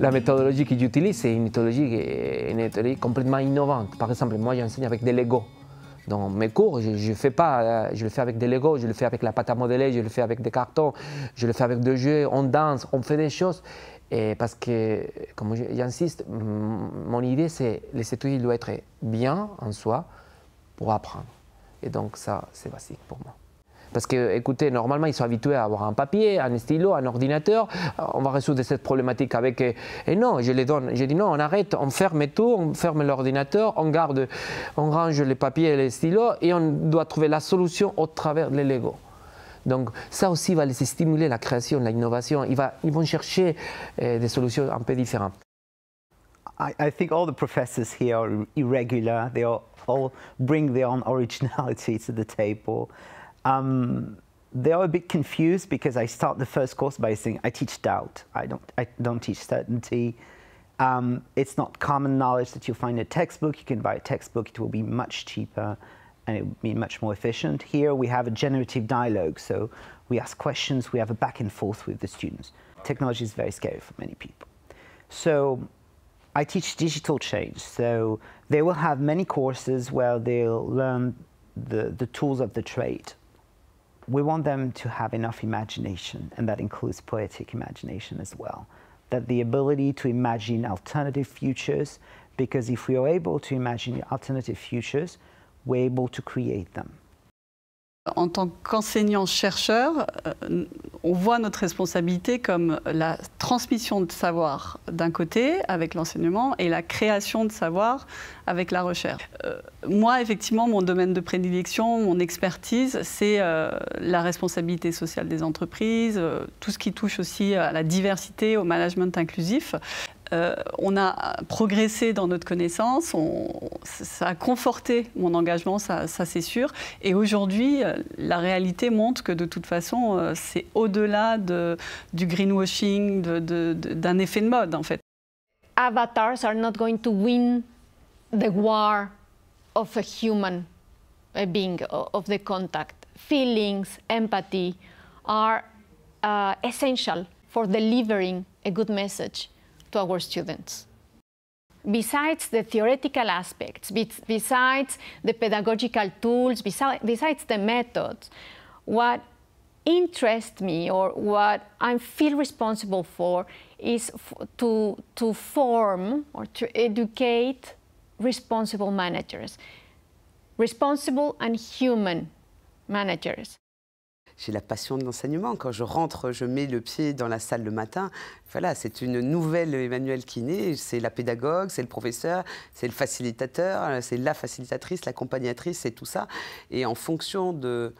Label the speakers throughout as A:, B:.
A: La méthodologie que j'utilise, c'est une méthodologie, complètement innovante. Par exemple, moi, j'enseigne avec des Lego. Dans mes cours, je, je, fais pas, euh, je le fais avec des Lego, je le fais avec la pâte à modeler, je le fais avec des cartons, je le fais avec des jeux, on danse, on fait des choses. Et parce que, comme j'insiste, mon idée, c'est les études doivent être bien en soi pour apprendre. Et donc ça, c'est basique pour moi. Parce que, écoutez, normalement, ils sont habitués à avoir un papier, un stylo, un ordinateur. Euh, on va résoudre cette problématique avec. Euh, et non, je les donne. Je dis non, on arrête, on ferme tout, on ferme l'ordinateur, on garde, on range les papiers et les stylos et on doit trouver la solution au travers des Lego. E Donc, ça aussi va les stimuler la création, l'innovation. Ils, ils vont chercher euh, des solutions un peu différentes.
B: I, think all the professors here are irregular. They all bring their own originality to the table. Um, they are a bit confused because I start the first course by saying I teach doubt. I don't, I don't teach certainty. Um, it's not common knowledge that you'll find a textbook. You can buy a textbook. It will be much cheaper and it will be much more efficient. Here we have a generative dialogue. So we ask questions. We have a back and forth with the students. Technology is very scary for many people. So I teach digital change. So they will have many courses where they'll learn the, the tools of the trade we want them to have enough imagination, and that includes poetic imagination as well. That the ability to imagine alternative futures, because if we are able to imagine alternative futures, we're able to create them.
C: En tant qu'enseignant-chercheur, euh, on voit notre responsabilité comme la transmission de savoir d'un côté avec l'enseignement et la création de savoir avec la recherche. Euh, moi, effectivement, mon domaine de prédilection, mon expertise, c'est euh, la responsabilité sociale des entreprises, tout ce qui touche aussi à la diversité, au management inclusif. Euh, on a progressé dans notre connaissance, ça a conforté mon engagement, ça, c'est sûr. Et aujourd'hui, euh, la réalité montre que de toute façon, euh, c'est au-delà du greenwashing, d'un effet de mode en fait.
D: Avatars are not going to win the war of a human being, of the contact. Feelings, empathy are uh, essential for delivering a good message. to our students. Besides the theoretical aspects, besides the pedagogical tools, besides the methods, what interests me or what I feel responsible for is to, to form or to educate responsible managers, responsible and human managers.
E: j'ai la passion de l'enseignement. Quand je rentre, je mets le pied dans la salle le matin. Voilà, c'est une nouvelle Emmanuel qui naît. C'est la pédagogue, c'est le professeur, c'est le facilitateur, c'est la facilitatrice, l'accompagnatrice, c'est tout ça. Et en fonction de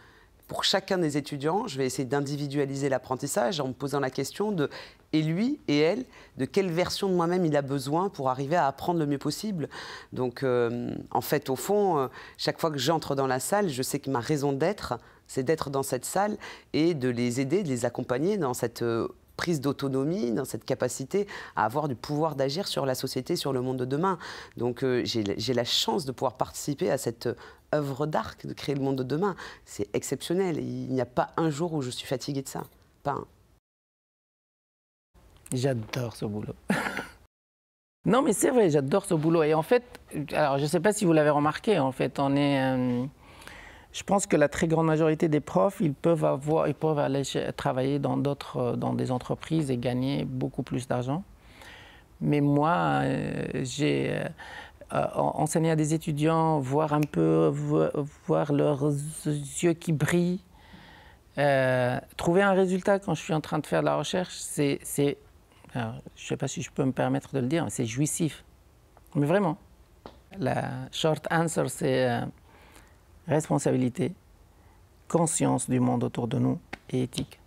E: pour chacun des étudiants, je vais essayer d'individualiser l'apprentissage en me posant la question de et lui et elle, de quelle version de moi-même il a besoin pour arriver à apprendre le mieux possible. Donc, euh, en fait, au fond, euh, chaque fois que j'entre dans la salle, je sais que ma raison d'être, c'est d'être dans cette salle et de les aider, de les accompagner dans cette euh, prise d'autonomie, dans cette capacité à avoir du pouvoir d'agir sur la société, sur le monde de demain. Donc euh, j'ai la chance de pouvoir participer à cette euh, œuvre d'art de créer le monde de demain. C'est exceptionnel. Il n'y a pas un jour où je suis fatiguée de ça. Pas un.
F: J'adore ce boulot. non, mais c'est vrai, j'adore ce boulot. Et en fait, alors je ne sais pas si vous l'avez remarqué, en fait, on est. Euh, je pense que la très grande majorité des profs, ils peuvent, avoir, ils peuvent aller travailler dans, d'autres, euh, dans des entreprises et gagner beaucoup plus d'argent. Mais moi, euh, j'ai euh, enseigné à des étudiants, voir un peu, voir leurs yeux qui brillent. trouver un résultat quand je suis en train de faire de la recherche, c'est, je ne sais pas si je peux me permettre de le dire, c'est jouissif. Mais vraiment, la short answer, c'est responsabilité, conscience du monde autour de nous et éthique.